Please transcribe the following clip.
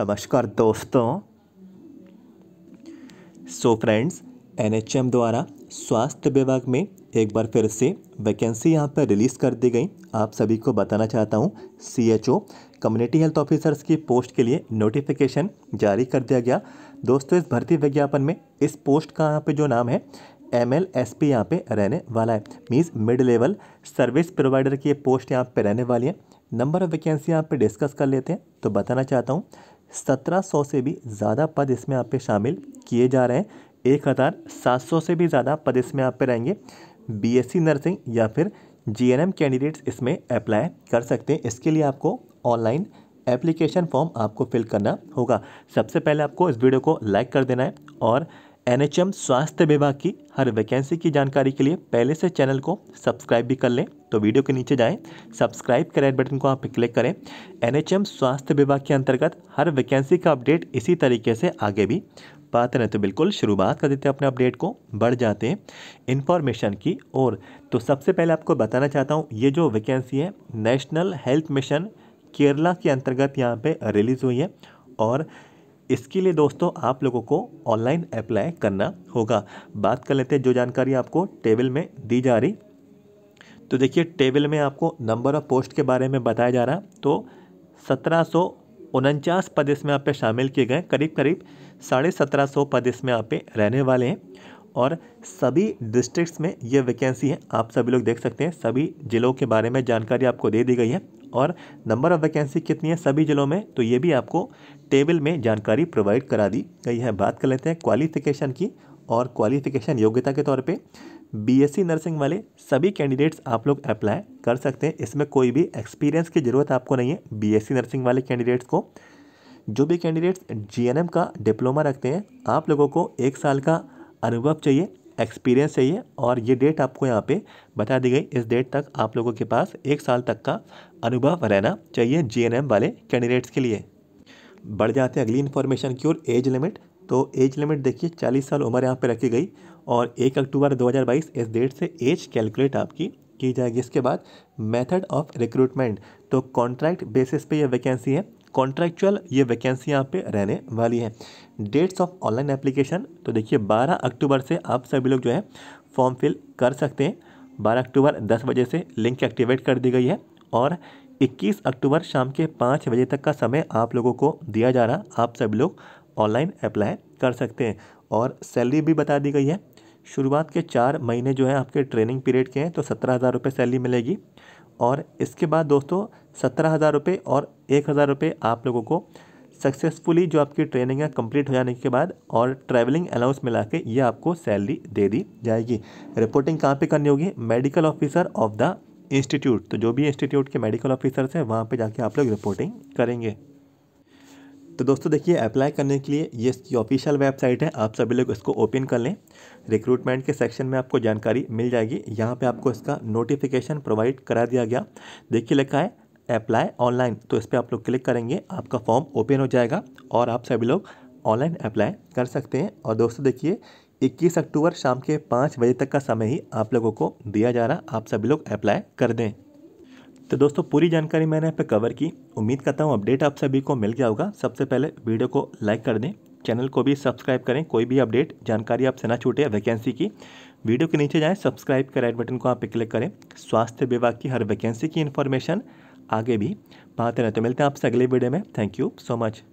नमस्कार दोस्तों so friends NHM द्वारा स्वास्थ्य विभाग में एक बार फिर से वैकेंसी यहाँ पर रिलीज़ कर दी गई आप सभी को बताना चाहता हूँ सीएचओ कम्युनिटी हेल्थ ऑफिसर्स की पोस्ट के लिए नोटिफिकेशन जारी कर दिया गया दोस्तों इस भर्ती विज्ञापन में इस पोस्ट का यहाँ पे जो नाम है एम एल एस पी यहाँ पर रहने वाला है means mid level service provider की ये पोस्ट यहाँ पर रहने वाली है नंबर ऑफ वैकेंसी यहाँ पर डिस्कस कर लेते हैं तो बताना चाहता हूँ 1700 से भी ज़्यादा पद इसमें आप पे शामिल किए जा रहे हैं एक हज़ार सात सौ से भी ज़्यादा पद इसमें आप पे रहेंगे बीएससी नर्सिंग या फिर जीएनएम कैंडिडेट्स इसमें अप्लाई कर सकते हैं इसके लिए आपको ऑनलाइन एप्लीकेशन फॉर्म आपको फिल करना होगा सबसे पहले आपको इस वीडियो को लाइक कर देना है और एनएचएम स्वास्थ्य विभाग की हर वैकेंसी की जानकारी के लिए पहले से चैनल को सब्सक्राइब भी कर लें तो वीडियो के नीचे जाएं सब्सक्राइब के रेड बटन को आप क्लिक करें एनएचएम स्वास्थ्य विभाग के अंतर्गत हर वैकेंसी का अपडेट इसी तरीके से आगे भी पाते रहे तो बिल्कुल शुरुआत कर देते हैं अपने अपडेट को बढ़ जाते हैं इन्फॉर्मेशन की और तो सबसे पहले आपको बताना चाहता हूँ ये जो वैकेंसी है नेशनल हेल्थ मिशन केरला के अंतर्गत यहाँ पर रिलीज़ हुई है और इसके लिए दोस्तों आप लोगों को ऑनलाइन अप्लाई करना होगा बात कर लेते हैं जो जानकारी आपको टेबल में दी जा रही तो देखिए टेबल में आपको नंबर ऑफ पोस्ट के बारे में बताया जा रहा तो सत्रह सौ उनचास पद इसमें आप पे शामिल किए गए करीब करीब साढ़े सत्रह सौ पद इसमें आप पे रहने वाले हैं और सभी डिस्ट्रिक्ट्स में ये वैकेंसी है आप सभी लोग देख सकते हैं सभी ज़िलों के बारे में जानकारी आपको दे दी गई है और नंबर ऑफ़ वैकेंसी कितनी है सभी ज़िलों में तो ये भी आपको टेबल में जानकारी प्रोवाइड करा दी गई है बात कर लेते हैं क्वालिफिकेशन की और क्वालिफिकेशन योग्यता के तौर पे बीएससी नर्सिंग वाले सभी कैंडिडेट्स आप लोग अप्लाई कर सकते हैं इसमें कोई भी एक्सपीरियंस की ज़रूरत आपको नहीं है बीएससी नर्सिंग वाले कैंडिडेट्स को जो भी कैंडिडेट्स जीएनएम का डिप्लोमा रखते हैं आप लोगों को एक साल का अनुभव चाहिए एक्सपीरियंस चाहिए और ये डेट आपको यहाँ पे बता दी गई इस डेट तक आप लोगों के पास एक साल तक का अनुभव रहना चाहिए जीएनएम वाले कैंडिडेट्स के लिए बढ़ जाते हैं अगली इन्फॉर्मेशन की ओर एज लिमिट तो एज लिमिट देखिए 40 साल उम्र यहाँ पे रखी गई और 1 अक्टूबर 2022 इस डेट से एज कैलकुलेट आपकी की जाएगी इसके बाद मेथड ऑफ रिक्रूटमेंट तो कॉन्ट्रैक्ट बेसिस पे ये वैकेंसी है कॉन्ट्रैक्चुअल ये वैकेंसी यहाँ पे रहने वाली है डेट्स ऑफ ऑनलाइन एप्लीकेशन तो देखिए 12 अक्टूबर से आप सभी लोग जो है फॉर्म फिल कर सकते हैं 12 अक्टूबर 10 बजे से लिंक एक्टिवेट कर दी गई है और 21 अक्टूबर शाम के पाँच बजे तक का समय आप लोगों को दिया जा रहा आप सभी लोग ऑनलाइन अप्लाई कर सकते हैं और सैलरी भी बता दी गई है शुरुआत के चार महीने जो हैं आपके ट्रेनिंग पीरियड के हैं तो सत्रह हज़ार रुपये सैलरी मिलेगी और इसके बाद दोस्तों सत्रह हज़ार रुपये और एक हज़ार रुपये आप लोगों को सक्सेसफुली जो आपकी ट्रेनिंग है कंप्लीट हो जाने के बाद और ट्रैवलिंग अलाउंस मिला के ये आपको सैलरी दे दी जाएगी रिपोर्टिंग कहाँ पे करनी होगी medical officer of the institute तो जो भी इंस्टीट्यूट के मेडिकल ऑफिसर्स हैं वहाँ पे जाके आप लोग रिपोर्टिंग करेंगे तो दोस्तों देखिए अप्लाई करने के लिए ये इसकी ऑफिशियल वेबसाइट है आप सभी लोग इसको ओपन कर लें रिक्रूटमेंट के सेक्शन में आपको जानकारी मिल जाएगी यहाँ पे आपको इसका नोटिफिकेशन प्रोवाइड करा दिया गया देखिए लिखा है अप्लाई ऑनलाइन तो इस पर आप लोग क्लिक करेंगे आपका फॉर्म ओपन हो जाएगा और आप सभी लोग ऑनलाइन अप्लाई कर सकते हैं और दोस्तों देखिए इक्कीस अक्टूबर शाम के पाँच बजे तक का समय ही आप लोगों को दिया जा रहा आप सभी लोग अप्लाई कर दें तो दोस्तों पूरी जानकारी मैंने यहाँ पे कवर की उम्मीद करता हूँ अपडेट आप सभी को मिल गया होगा सबसे पहले वीडियो को लाइक कर दें चैनल को भी सब्सक्राइब करें कोई भी अपडेट जानकारी आपसे ना छूटे वैकेंसी की वीडियो के नीचे जाएं सब्सक्राइब कर रेड बटन को आप पे क्लिक करें स्वास्थ्य विभाग की हर वैकेंसी की इन्फॉर्मेशन आगे भी पाते रहते तो मिलते हैं आपसे अगले वीडियो में थैंक यू सो मच